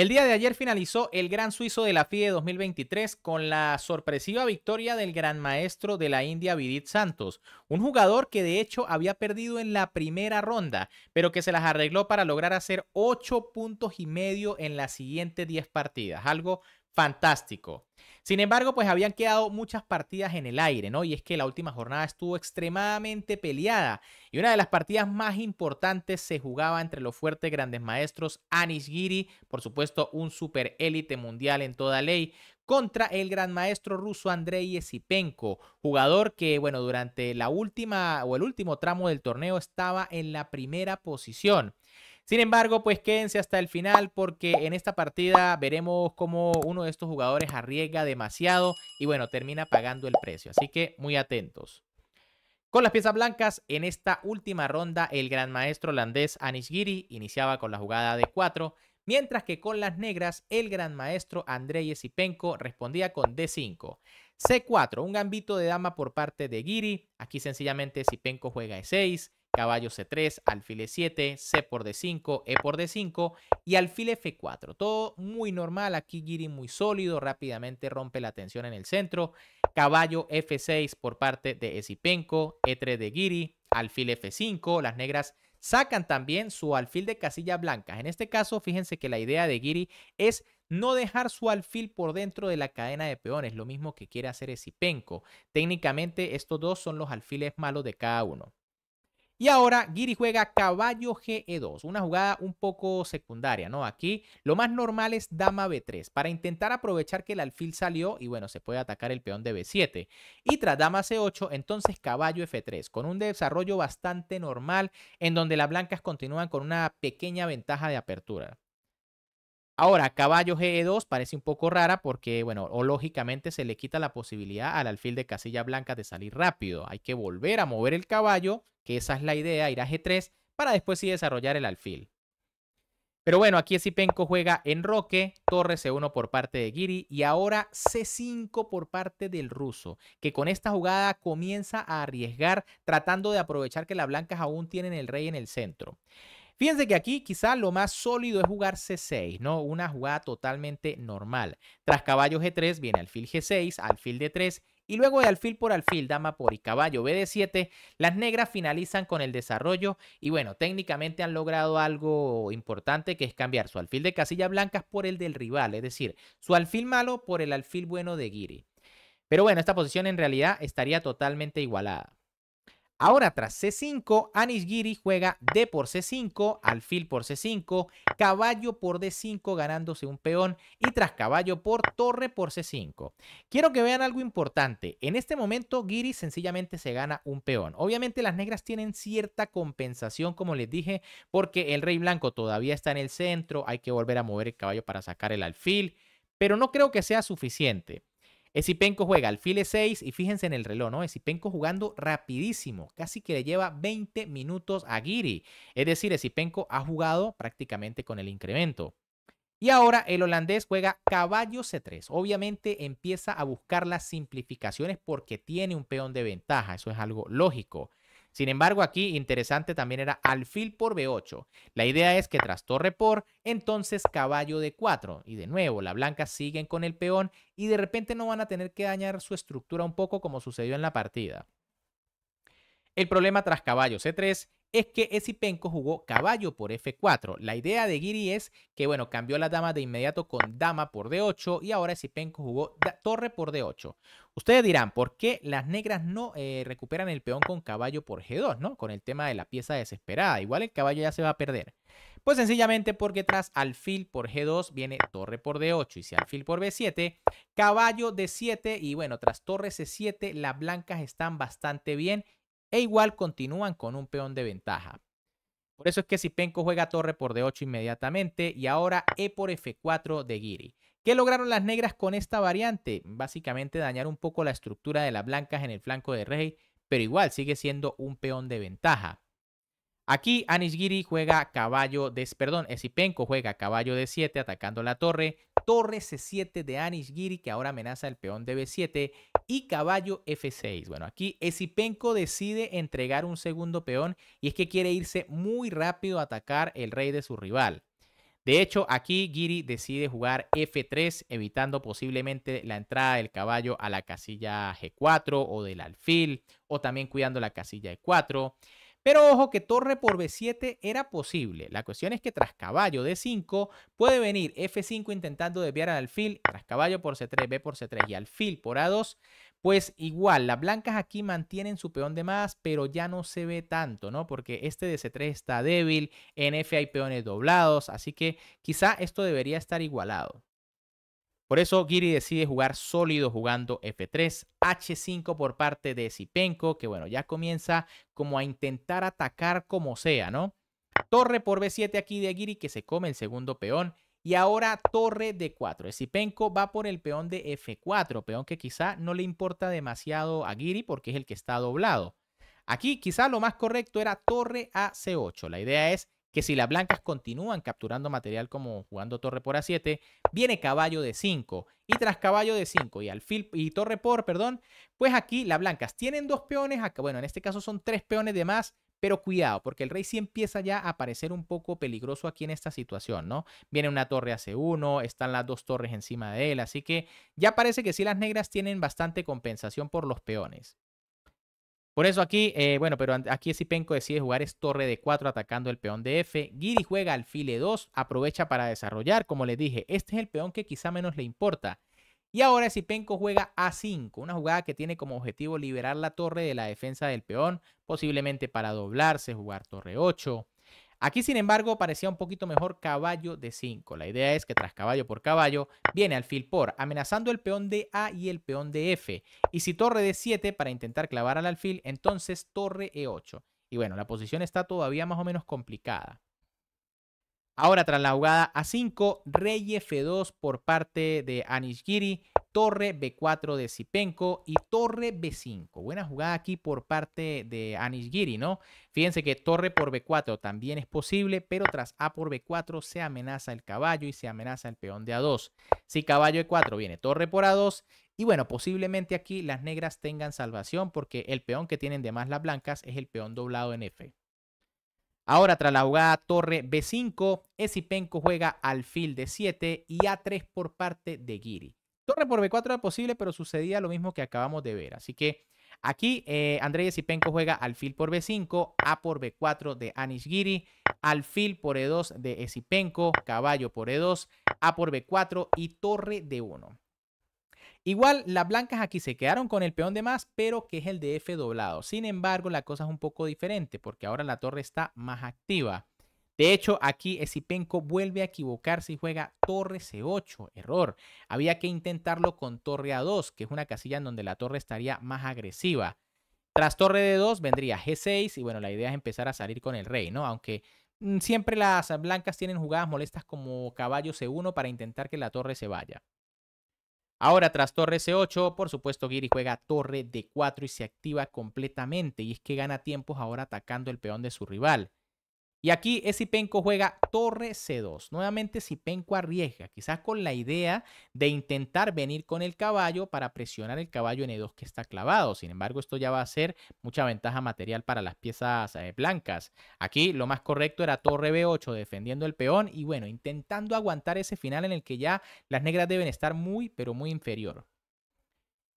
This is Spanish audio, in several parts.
El día de ayer finalizó el Gran Suizo de la FIDE 2023 con la sorpresiva victoria del gran maestro de la India Vidit Santos, un jugador que de hecho había perdido en la primera ronda, pero que se las arregló para lograr hacer 8 puntos y medio en las siguientes 10 partidas, algo fantástico. Sin embargo, pues habían quedado muchas partidas en el aire, ¿no? Y es que la última jornada estuvo extremadamente peleada y una de las partidas más importantes se jugaba entre los fuertes grandes maestros Anish Giri, por supuesto un super élite mundial en toda ley, contra el gran maestro ruso Andrei Esipenko, jugador que, bueno, durante la última o el último tramo del torneo estaba en la primera posición. Sin embargo, pues quédense hasta el final porque en esta partida veremos cómo uno de estos jugadores arriesga demasiado y bueno, termina pagando el precio. Así que muy atentos. Con las piezas blancas, en esta última ronda el gran maestro holandés Anish Giri iniciaba con la jugada d 4, mientras que con las negras el gran maestro Andrei Sipenko respondía con D5. C4, un gambito de dama por parte de Giri, aquí sencillamente Sipenko juega E6, caballo C3, alfil E7, C por D5, E por D5 y alfil F4. Todo muy normal, aquí Giri muy sólido, rápidamente rompe la tensión en el centro, caballo F6 por parte de Esipenko, E3 de Giri, alfil F5, las negras sacan también su alfil de casilla blanca, En este caso, fíjense que la idea de Giri es no dejar su alfil por dentro de la cadena de peones, lo mismo que quiere hacer Esipenko. Técnicamente, estos dos son los alfiles malos de cada uno. Y ahora Giri juega caballo GE2, una jugada un poco secundaria, ¿no? Aquí lo más normal es dama B3 para intentar aprovechar que el alfil salió y bueno, se puede atacar el peón de B7. Y tras dama C8, entonces caballo F3, con un desarrollo bastante normal en donde las blancas continúan con una pequeña ventaja de apertura. Ahora, caballo GE2 parece un poco rara porque, bueno, o lógicamente se le quita la posibilidad al alfil de casilla blanca de salir rápido. Hay que volver a mover el caballo, que esa es la idea, ir a G3 para después sí desarrollar el alfil. Pero bueno, aquí Sipenko juega en roque, torre C1 por parte de Giri y ahora C5 por parte del ruso, que con esta jugada comienza a arriesgar tratando de aprovechar que las blancas aún tienen el rey en el centro. Fíjense que aquí quizá lo más sólido es jugar C6, ¿no? Una jugada totalmente normal. Tras caballo G3 viene alfil G6, alfil D3 y luego de alfil por alfil, dama por y caballo BD7, las negras finalizan con el desarrollo y bueno, técnicamente han logrado algo importante que es cambiar su alfil de casillas blancas por el del rival, es decir, su alfil malo por el alfil bueno de Giri. Pero bueno, esta posición en realidad estaría totalmente igualada. Ahora tras C5, Giri juega D por C5, alfil por C5, caballo por D5 ganándose un peón y tras caballo por torre por C5. Quiero que vean algo importante. En este momento Giri sencillamente se gana un peón. Obviamente las negras tienen cierta compensación como les dije porque el rey blanco todavía está en el centro, hay que volver a mover el caballo para sacar el alfil, pero no creo que sea suficiente. Esipenko juega al file 6 y fíjense en el reloj, ¿no? Esipenko jugando rapidísimo, casi que le lleva 20 minutos a Giri. Es decir, Esipenko ha jugado prácticamente con el incremento. Y ahora el holandés juega caballo C3. Obviamente empieza a buscar las simplificaciones porque tiene un peón de ventaja, eso es algo lógico. Sin embargo, aquí interesante también era alfil por B8. La idea es que tras torre por, entonces caballo de 4. Y de nuevo, la blanca siguen con el peón y de repente no van a tener que dañar su estructura un poco como sucedió en la partida. El problema tras caballo C3 es que Esipenko jugó caballo por f4. La idea de Giri es que, bueno, cambió la dama de inmediato con dama por d8 y ahora Esipenko jugó torre por d8. Ustedes dirán, ¿por qué las negras no eh, recuperan el peón con caballo por g2, no? Con el tema de la pieza desesperada. Igual el caballo ya se va a perder. Pues sencillamente porque tras alfil por g2 viene torre por d8 y si alfil por b7, caballo d7 y bueno, tras torre c7 las blancas están bastante bien e igual continúan con un peón de ventaja. Por eso es que Sipenko juega torre por d8 inmediatamente y ahora e por f4 de Giri. ¿Qué lograron las negras con esta variante? Básicamente dañar un poco la estructura de las blancas en el flanco de rey, pero igual sigue siendo un peón de ventaja. Aquí Giri juega caballo de, perdón, Sipenko eh, juega caballo de 7 atacando la torre, torre C7 de Anish Giri, que ahora amenaza el peón de B7, y caballo F6. Bueno, aquí Esipenko decide entregar un segundo peón y es que quiere irse muy rápido a atacar el rey de su rival. De hecho, aquí Giri decide jugar F3, evitando posiblemente la entrada del caballo a la casilla G4 o del alfil, o también cuidando la casilla E4. Pero ojo que torre por B7 era posible. La cuestión es que tras caballo D5 puede venir F5 intentando desviar al alfil, tras caballo por C3, B por C3 y alfil por A2. Pues igual, las blancas aquí mantienen su peón de más, pero ya no se ve tanto, ¿no? Porque este de C3 está débil, en F hay peones doblados, así que quizá esto debería estar igualado. Por eso Giri decide jugar sólido jugando F3, H5 por parte de Sipenko, que bueno, ya comienza como a intentar atacar como sea, ¿no? Torre por B7 aquí de Giri que se come el segundo peón. Y ahora torre d 4. Sipenko va por el peón de F4, peón que quizá no le importa demasiado a Giri porque es el que está doblado. Aquí quizá lo más correcto era torre a 8 La idea es que si las blancas continúan capturando material como jugando torre por A7, viene caballo de 5 y tras caballo de 5 y alfil y torre por, perdón, pues aquí las blancas tienen dos peones, bueno, en este caso son tres peones de más, pero cuidado, porque el rey sí empieza ya a parecer un poco peligroso aquí en esta situación, ¿no? Viene una torre a C1, están las dos torres encima de él, así que ya parece que sí las negras tienen bastante compensación por los peones. Por eso aquí, eh, bueno, pero aquí Sipenko decide jugar es torre de 4 atacando el peón de F. Giri juega file 2, aprovecha para desarrollar. Como les dije, este es el peón que quizá menos le importa. Y ahora Sipenko juega A5, una jugada que tiene como objetivo liberar la torre de la defensa del peón, posiblemente para doblarse, jugar torre 8. Aquí, sin embargo, parecía un poquito mejor caballo de 5. La idea es que tras caballo por caballo viene alfil por, amenazando el peón de A y el peón de F. Y si torre de 7 para intentar clavar al alfil, entonces torre E8. Y bueno, la posición está todavía más o menos complicada. Ahora tras la jugada A5, rey F2 por parte de Giri torre B4 de Sipenko y torre B5. Buena jugada aquí por parte de Anish Giri ¿no? Fíjense que torre por B4 también es posible, pero tras A por B4 se amenaza el caballo y se amenaza el peón de A2. Si caballo E4 viene torre por A2 y bueno, posiblemente aquí las negras tengan salvación porque el peón que tienen de más las blancas es el peón doblado en F. Ahora, tras la jugada torre B5, Esipenko juega alfil de 7 y A3 por parte de Giri. Torre por B4 era posible, pero sucedía lo mismo que acabamos de ver. Así que aquí eh, Ezipenko juega alfil por B5, A por B4 de Anishgiri, alfil por E2 de Esipenko, caballo por E2, A por B4 y torre de 1. Igual las blancas aquí se quedaron con el peón de más, pero que es el de F doblado. Sin embargo, la cosa es un poco diferente porque ahora la torre está más activa. De hecho, aquí Esipenko vuelve a equivocarse y juega torre C8, error. Había que intentarlo con torre A2, que es una casilla en donde la torre estaría más agresiva. Tras torre D2 vendría G6 y bueno, la idea es empezar a salir con el rey, ¿no? Aunque mm, siempre las blancas tienen jugadas molestas como caballo C1 para intentar que la torre se vaya. Ahora tras torre C8, por supuesto, Giri juega torre D4 y se activa completamente. Y es que gana tiempos ahora atacando el peón de su rival. Y aquí Esipenco juega torre C2. Nuevamente Sipenco arriesga, quizás con la idea de intentar venir con el caballo para presionar el caballo e 2 que está clavado. Sin embargo, esto ya va a ser mucha ventaja material para las piezas eh, blancas. Aquí lo más correcto era torre B8 defendiendo el peón y bueno, intentando aguantar ese final en el que ya las negras deben estar muy, pero muy inferior.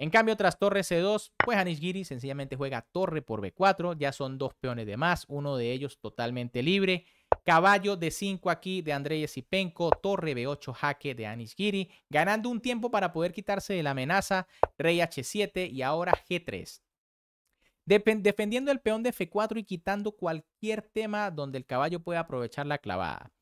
En cambio, tras torre C2, pues Giri sencillamente juega torre por B4. Ya son dos peones de más, uno de ellos totalmente libre. Caballo de 5 aquí de Andrei Esipenko, torre B8 jaque de Giri, ganando un tiempo para poder quitarse de la amenaza, rey H7 y ahora G3. defendiendo el peón de F4 y quitando cualquier tema donde el caballo pueda aprovechar la clavada.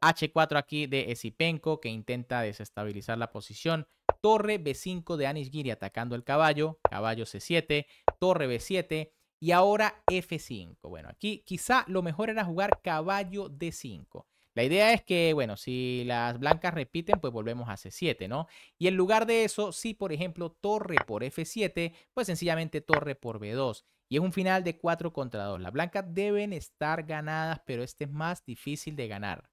H4 aquí de Esipenko que intenta desestabilizar la posición torre B5 de Giri atacando el caballo, caballo C7, torre B7 y ahora F5. Bueno, aquí quizá lo mejor era jugar caballo D5. La idea es que, bueno, si las blancas repiten, pues volvemos a C7, ¿no? Y en lugar de eso, si por ejemplo torre por F7, pues sencillamente torre por B2. Y es un final de 4 contra 2. Las blancas deben estar ganadas, pero este es más difícil de ganar.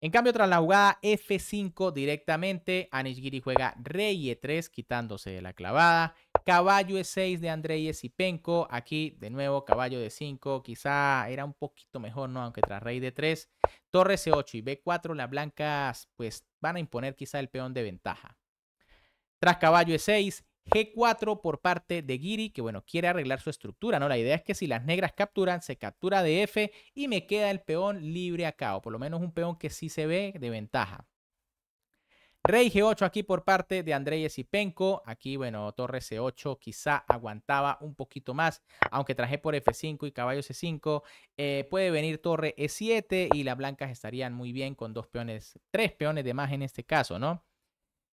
En cambio, tras la jugada F5 directamente, Giri juega Rey E3 quitándose de la clavada. Caballo E6 de Andrei Penco. Aquí, de nuevo, caballo de 5 Quizá era un poquito mejor, ¿no? Aunque tras Rey D3. Torre C8 y B4, las blancas pues van a imponer quizá el peón de ventaja. Tras caballo E6, G4 por parte de Giri, que bueno, quiere arreglar su estructura, ¿no? La idea es que si las negras capturan, se captura de F y me queda el peón libre acá, o por lo menos un peón que sí se ve de ventaja. Rey G8 aquí por parte de Andrei Esipenko. Aquí, bueno, torre C8 quizá aguantaba un poquito más, aunque traje por F5 y caballo C5. Eh, puede venir torre E7 y las blancas estarían muy bien con dos peones, tres peones de más en este caso, ¿no?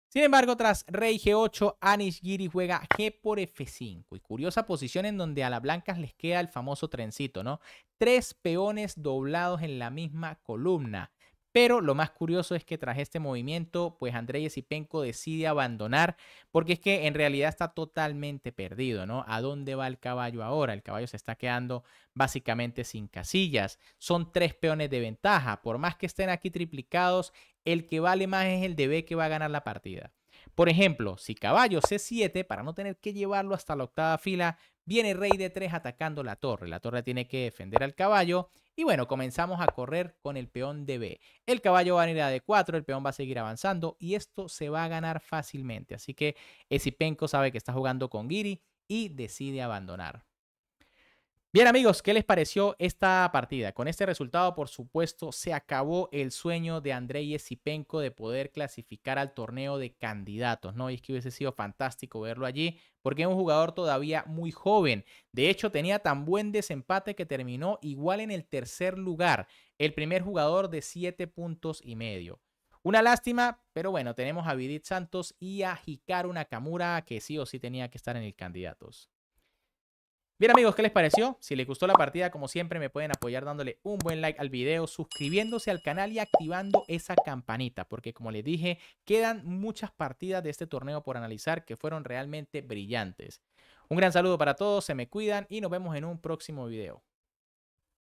Sin embargo, tras rey G8, Anish Giri juega G por F5. Y curiosa posición en donde a las blancas les queda el famoso trencito, ¿no? Tres peones doblados en la misma columna. Pero lo más curioso es que tras este movimiento, pues y Penko decide abandonar, porque es que en realidad está totalmente perdido, ¿no? ¿A dónde va el caballo ahora? El caballo se está quedando básicamente sin casillas. Son tres peones de ventaja. Por más que estén aquí triplicados, el que vale más es el DB que va a ganar la partida. Por ejemplo, si caballo C7, para no tener que llevarlo hasta la octava fila, viene rey de 3 atacando la torre. La torre tiene que defender al caballo. Y bueno, comenzamos a correr con el peón B. El caballo va a ir a D4, el peón va a seguir avanzando y esto se va a ganar fácilmente. Así que Esipenko sabe que está jugando con Giri y decide abandonar. Bien amigos, ¿qué les pareció esta partida? Con este resultado, por supuesto, se acabó el sueño de Andrei Yesipenko de poder clasificar al torneo de candidatos, ¿no? Y es que hubiese sido fantástico verlo allí, porque es un jugador todavía muy joven. De hecho, tenía tan buen desempate que terminó igual en el tercer lugar, el primer jugador de 7 puntos y medio. Una lástima, pero bueno, tenemos a Vidit Santos y a Hikaru Nakamura, que sí o sí tenía que estar en el candidatos. Bien amigos, ¿qué les pareció? Si les gustó la partida, como siempre, me pueden apoyar dándole un buen like al video, suscribiéndose al canal y activando esa campanita, porque como les dije, quedan muchas partidas de este torneo por analizar que fueron realmente brillantes. Un gran saludo para todos, se me cuidan y nos vemos en un próximo video.